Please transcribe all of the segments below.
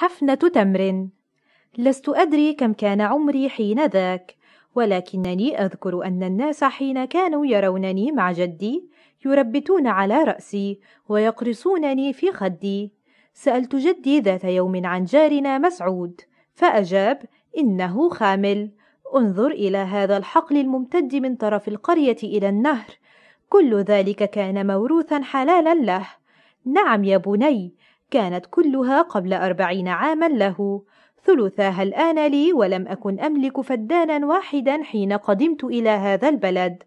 حفنة تمر لست أدري كم كان عمري حين ذاك ولكنني أذكر أن الناس حين كانوا يرونني مع جدي يربتون على رأسي ويقرصونني في خدي سألت جدي ذات يوم عن جارنا مسعود فأجاب إنه خامل انظر إلى هذا الحقل الممتد من طرف القرية إلى النهر كل ذلك كان موروثا حلالا له نعم يا بني كانت كلها قبل أربعين عاما له ثلثاها الآن لي ولم أكن أملك فدانا واحدا حين قدمت إلى هذا البلد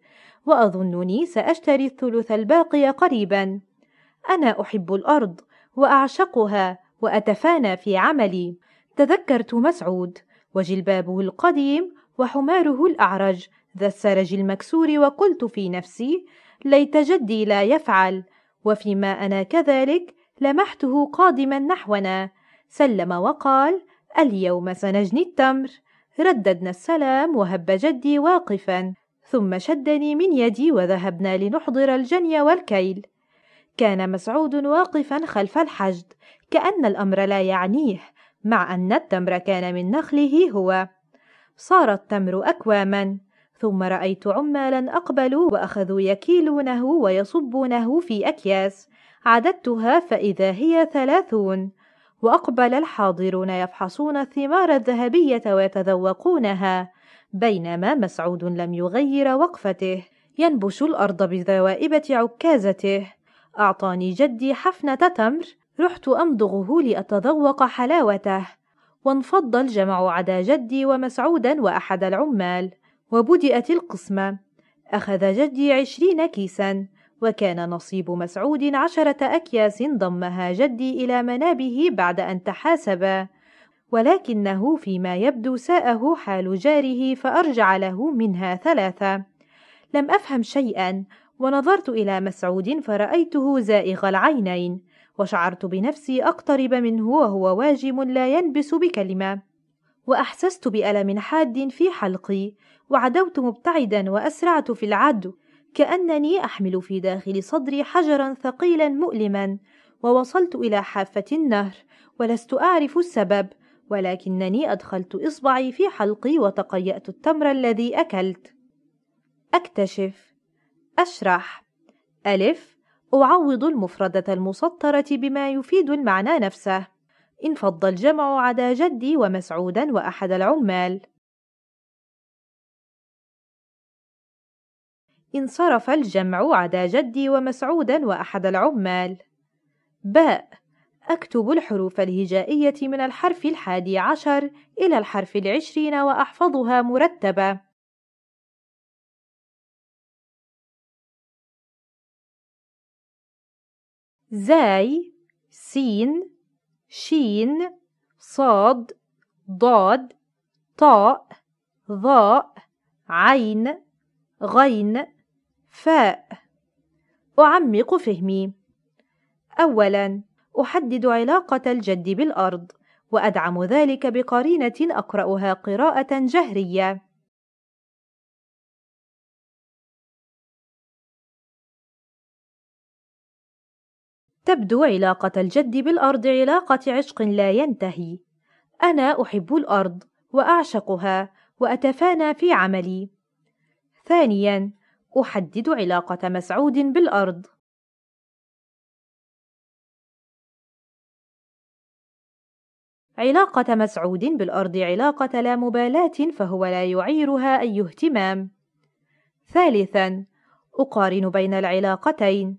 وأظنني سأشتري الثلث الباقي قريبا أنا أحب الأرض وأعشقها وأتفانى في عملي تذكرت مسعود وجلبابه القديم وحماره الأعرج ذا السرج المكسور وقلت في نفسي ليت جدي لا يفعل وفيما أنا كذلك لمحته قادما نحونا سلم وقال اليوم سنجني التمر رددنا السلام وهب جدي واقفا ثم شدني من يدي وذهبنا لنحضر الجني والكيل كان مسعود واقفا خلف الحشد كأن الأمر لا يعنيه مع أن التمر كان من نخله هو صار التمر أكواما ثم رأيت عمالا أقبلوا وأخذوا يكيلونه ويصبونه في أكياس عددتها فإذا هي ثلاثون وأقبل الحاضرون يفحصون الثمار الذهبية ويتذوقونها بينما مسعود لم يغير وقفته ينبش الأرض بذوائبة عكازته أعطاني جدي حفنة تمر رحت أمضغه لأتذوق حلاوته وانفض الجمع عدا جدي ومسعودا وأحد العمال وبدأت القسمة أخذ جدي عشرين كيسا وكان نصيب مسعود عشرة أكياس ضمها جدي إلى منابه بعد أن تحاسبا ولكنه فيما يبدو ساءه حال جاره فأرجع له منها ثلاثة لم أفهم شيئا ونظرت إلى مسعود فرأيته زائغ العينين وشعرت بنفسي أقترب منه وهو واجم لا ينبس بكلمة وأحسست بألم حاد في حلقي وعدوت مبتعدا وأسرعت في العدو كأنني أحمل في داخل صدري حجرا ثقيلا مؤلما ووصلت إلى حافة النهر ولست أعرف السبب ولكنني أدخلت إصبعي في حلقي وتقيأت التمر الذي أكلت أكتشف أشرح ألف أعوض المفردة المسطرة بما يفيد المعنى نفسه انفض الجمع عدا جدي ومسعودا وأحد العمال انصرف الجمع عدا جدي ومسعودا وأحد العمال باء أكتب الحروف الهجائية من الحرف الحادي عشر إلى الحرف العشرين وأحفظها مرتبة زاي سين شين صاد ضاد طاء ضاء عين غين فاء أعمق فهمي أولاً أحدد علاقة الجد بالأرض وأدعم ذلك بقرينة أقرأها قراءة جهرية تبدو علاقة الجد بالأرض علاقة عشق لا ينتهي أنا أحب الأرض وأعشقها وأتفانى في عملي ثانياً أحدد علاقة مسعود بالأرض علاقة مسعود بالأرض علاقة لا مبالاة فهو لا يعيرها أي اهتمام. ثالثاً، أقارن بين العلاقتين.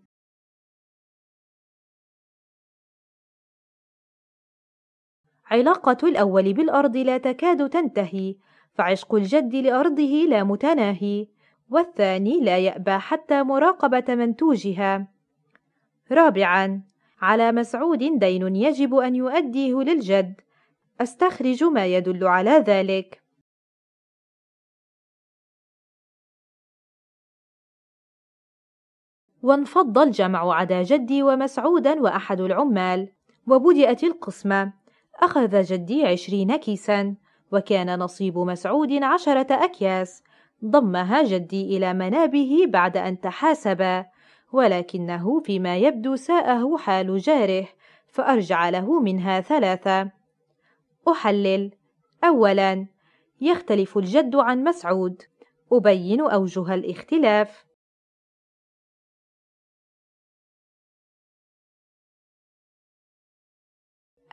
علاقة الأول بالأرض لا تكاد تنتهي، فعشق الجد لأرضه لا متناهي، والثاني لا يأبى حتى مراقبة منتوجها. رابعاً: على مسعود دين يجب أن يؤديه للجد. أستخرج ما يدل على ذلك. وانفض الجمع عدا جدي ومسعودا وأحد العمال وبدأت القسمة أخذ جدي عشرين كيسا وكان نصيب مسعود عشرة أكياس ضمها جدي إلى منابه بعد أن تحاسبا ولكنه فيما يبدو ساءه حال جاره فأرجع له منها ثلاثة أحلل أولا يختلف الجد عن مسعود أبين أوجه الاختلاف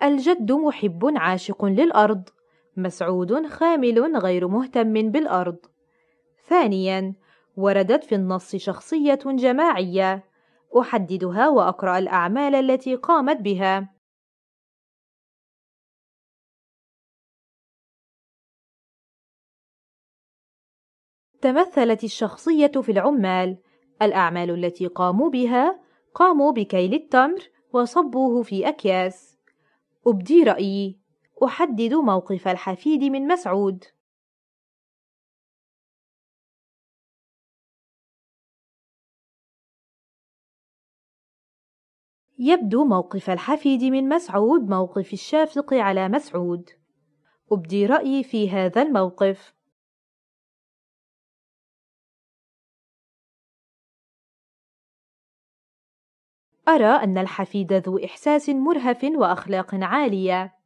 الجد محب عاشق للأرض مسعود خامل غير مهتم بالأرض ثانيا وردت في النص شخصية جماعية أحددها وأقرأ الأعمال التي قامت بها تمثلت الشخصية في العمال الأعمال التي قاموا بها قاموا بكيل التمر وصبوه في أكياس أبدي رأيي أحدد موقف الحفيد من مسعود يبدو موقف الحفيد من مسعود موقف الشافق على مسعود أبدي رأيي في هذا الموقف أرى أن الحفيد ذو إحساس مرهف وأخلاق عالية